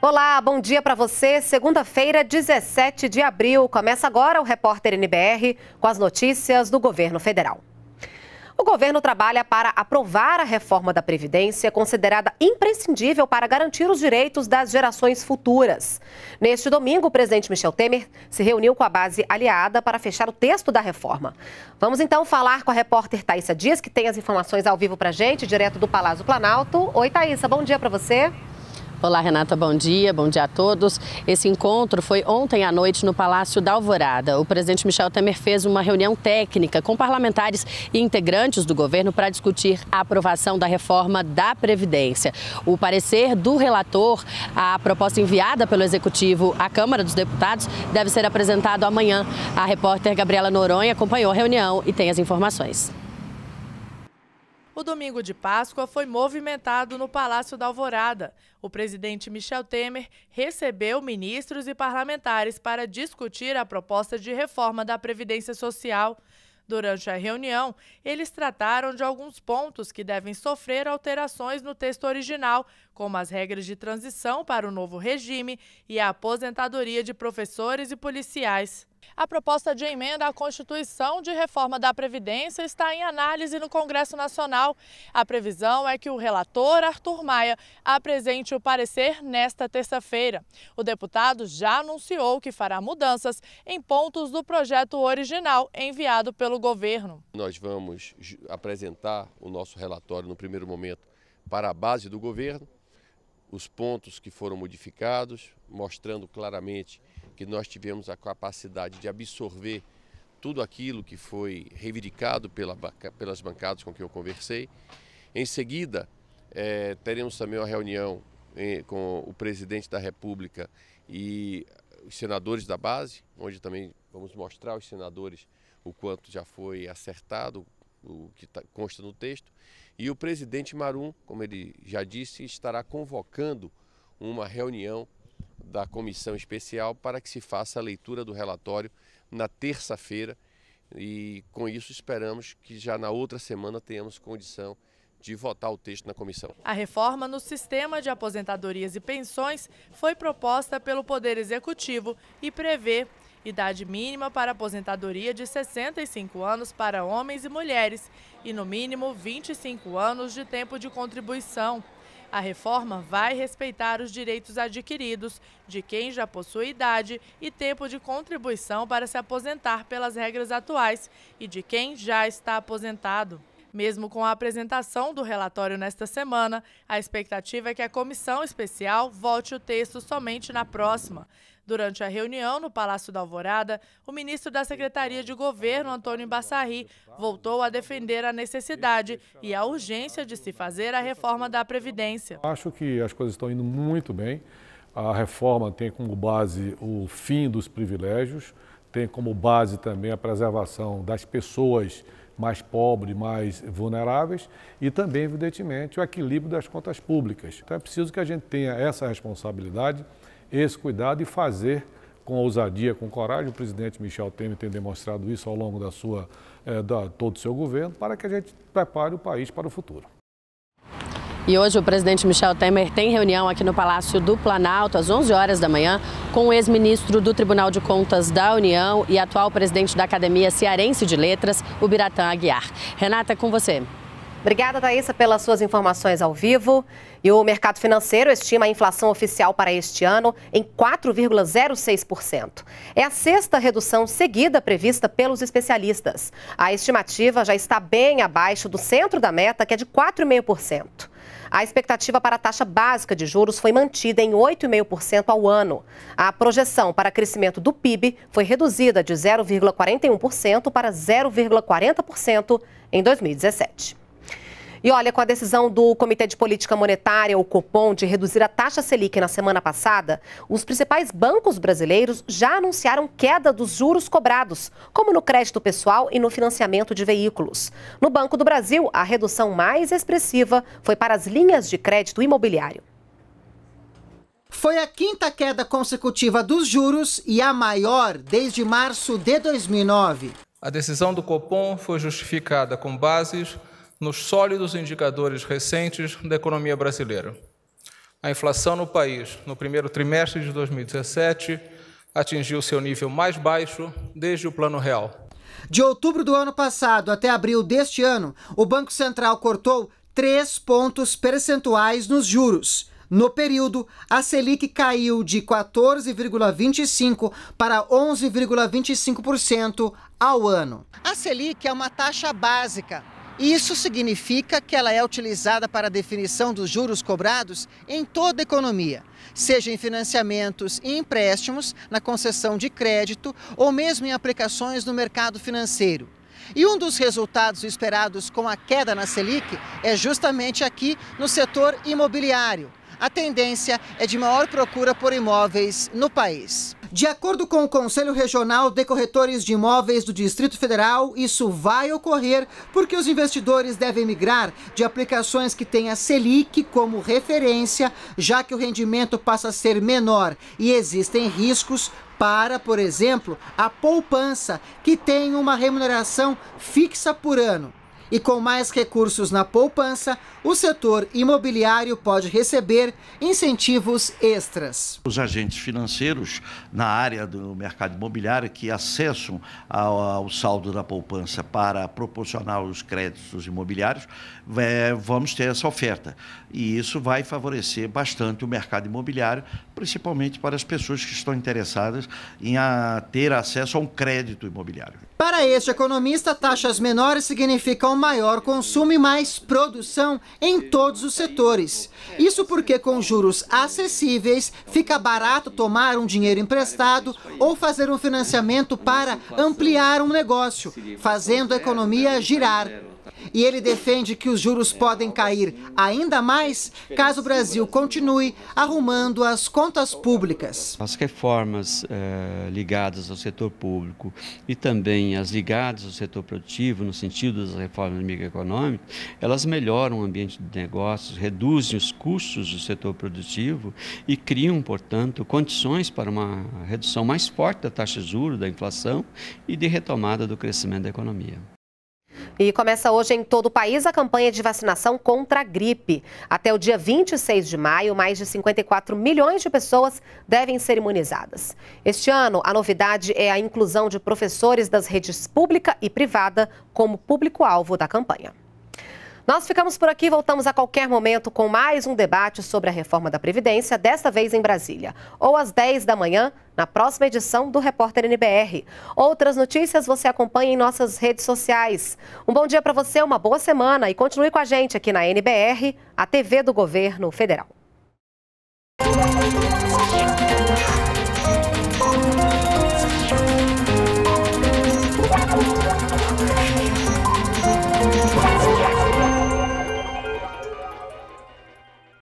Olá, bom dia para você. Segunda-feira, 17 de abril. Começa agora o Repórter NBR com as notícias do governo federal. O governo trabalha para aprovar a reforma da Previdência, considerada imprescindível para garantir os direitos das gerações futuras. Neste domingo, o presidente Michel Temer se reuniu com a base aliada para fechar o texto da reforma. Vamos então falar com a repórter Thaisa Dias, que tem as informações ao vivo para a gente, direto do Palácio Planalto. Oi, Thaisa, bom dia para você. Olá, Renata, bom dia, bom dia a todos. Esse encontro foi ontem à noite no Palácio da Alvorada. O presidente Michel Temer fez uma reunião técnica com parlamentares e integrantes do governo para discutir a aprovação da reforma da Previdência. O parecer do relator, a proposta enviada pelo Executivo à Câmara dos Deputados, deve ser apresentado amanhã. A repórter Gabriela Noronha acompanhou a reunião e tem as informações. O domingo de Páscoa foi movimentado no Palácio da Alvorada. O presidente Michel Temer recebeu ministros e parlamentares para discutir a proposta de reforma da Previdência Social. Durante a reunião, eles trataram de alguns pontos que devem sofrer alterações no texto original, como as regras de transição para o novo regime e a aposentadoria de professores e policiais. A proposta de emenda à Constituição de reforma da Previdência está em análise no Congresso Nacional. A previsão é que o relator Arthur Maia apresente o parecer nesta terça-feira. O deputado já anunciou que fará mudanças em pontos do projeto original enviado pelo governo. Nós vamos apresentar o nosso relatório no primeiro momento para a base do governo os pontos que foram modificados, mostrando claramente que nós tivemos a capacidade de absorver tudo aquilo que foi reivindicado pela, pelas bancadas com que eu conversei. Em seguida, é, teremos também uma reunião em, eh, com o presidente da República e os senadores da base, onde também vamos mostrar aos senadores o quanto já foi acertado, o que tá, consta no texto. E o presidente Marum, como ele já disse, estará convocando uma reunião da comissão especial para que se faça a leitura do relatório na terça-feira. E com isso esperamos que já na outra semana tenhamos condição de votar o texto na comissão. A reforma no sistema de aposentadorias e pensões foi proposta pelo Poder Executivo e prevê idade mínima para aposentadoria de 65 anos para homens e mulheres e, no mínimo, 25 anos de tempo de contribuição. A reforma vai respeitar os direitos adquiridos de quem já possui idade e tempo de contribuição para se aposentar pelas regras atuais e de quem já está aposentado. Mesmo com a apresentação do relatório nesta semana, a expectativa é que a comissão especial vote o texto somente na próxima. Durante a reunião no Palácio da Alvorada, o ministro da Secretaria de Governo, Antônio Bassarri, voltou a defender a necessidade e a urgência de se fazer a reforma da Previdência. Acho que as coisas estão indo muito bem. A reforma tem como base o fim dos privilégios, tem como base também a preservação das pessoas mais pobres, mais vulneráveis e também, evidentemente, o equilíbrio das contas públicas. Então é preciso que a gente tenha essa responsabilidade esse cuidado e fazer com ousadia, com coragem, o presidente Michel Temer tem demonstrado isso ao longo da sua, é, da, todo o seu governo, para que a gente prepare o país para o futuro. E hoje o presidente Michel Temer tem reunião aqui no Palácio do Planalto, às 11 horas da manhã, com o ex-ministro do Tribunal de Contas da União e atual presidente da Academia Cearense de Letras, o Biratã Aguiar. Renata, é com você. Obrigada, Thaisa, pelas suas informações ao vivo. E o mercado financeiro estima a inflação oficial para este ano em 4,06%. É a sexta redução seguida prevista pelos especialistas. A estimativa já está bem abaixo do centro da meta, que é de 4,5%. A expectativa para a taxa básica de juros foi mantida em 8,5% ao ano. A projeção para crescimento do PIB foi reduzida de 0,41% para 0,40% em 2017. E olha, com a decisão do Comitê de Política Monetária, o Copom, de reduzir a taxa Selic na semana passada, os principais bancos brasileiros já anunciaram queda dos juros cobrados, como no crédito pessoal e no financiamento de veículos. No Banco do Brasil, a redução mais expressiva foi para as linhas de crédito imobiliário. Foi a quinta queda consecutiva dos juros e a maior desde março de 2009. A decisão do Copom foi justificada com bases nos sólidos indicadores recentes da economia brasileira. A inflação no país, no primeiro trimestre de 2017, atingiu seu nível mais baixo desde o Plano Real. De outubro do ano passado até abril deste ano, o Banco Central cortou 3 pontos percentuais nos juros. No período, a Selic caiu de 14,25% para 11,25% ao ano. A Selic é uma taxa básica isso significa que ela é utilizada para a definição dos juros cobrados em toda a economia, seja em financiamentos e empréstimos, na concessão de crédito ou mesmo em aplicações no mercado financeiro. E um dos resultados esperados com a queda na Selic é justamente aqui no setor imobiliário. A tendência é de maior procura por imóveis no país. De acordo com o Conselho Regional de Corretores de Imóveis do Distrito Federal, isso vai ocorrer porque os investidores devem migrar de aplicações que têm a Selic como referência, já que o rendimento passa a ser menor e existem riscos para, por exemplo, a poupança, que tem uma remuneração fixa por ano e com mais recursos na poupança, o setor imobiliário pode receber incentivos extras. Os agentes financeiros na área do mercado imobiliário que acessam ao, saldo da poupança para proporcionar os créditos imobiliários, é, vamos ter essa oferta. E isso vai favorecer bastante o mercado imobiliário, principalmente para as pessoas que estão interessadas em a, ter acesso a um crédito imobiliário. Para este economista, taxas menores significam maior consumo e mais produção em todos os setores. Isso porque com juros acessíveis fica barato tomar um dinheiro emprestado ou fazer um financiamento para ampliar um negócio, fazendo a economia girar. E ele defende que os juros podem cair ainda mais caso o Brasil continue arrumando as contas públicas. As reformas eh, ligadas ao setor público e também as ligadas ao setor produtivo, no sentido das reformas microeconômicas, elas melhoram o ambiente de negócios, reduzem os custos do setor produtivo e criam, portanto, condições para uma redução mais forte da taxa de juros, da inflação e de retomada do crescimento da economia. E começa hoje em todo o país a campanha de vacinação contra a gripe. Até o dia 26 de maio, mais de 54 milhões de pessoas devem ser imunizadas. Este ano, a novidade é a inclusão de professores das redes pública e privada como público-alvo da campanha. Nós ficamos por aqui, voltamos a qualquer momento com mais um debate sobre a reforma da Previdência, desta vez em Brasília, ou às 10 da manhã, na próxima edição do Repórter NBR. Outras notícias você acompanha em nossas redes sociais. Um bom dia para você, uma boa semana e continue com a gente aqui na NBR, a TV do Governo Federal.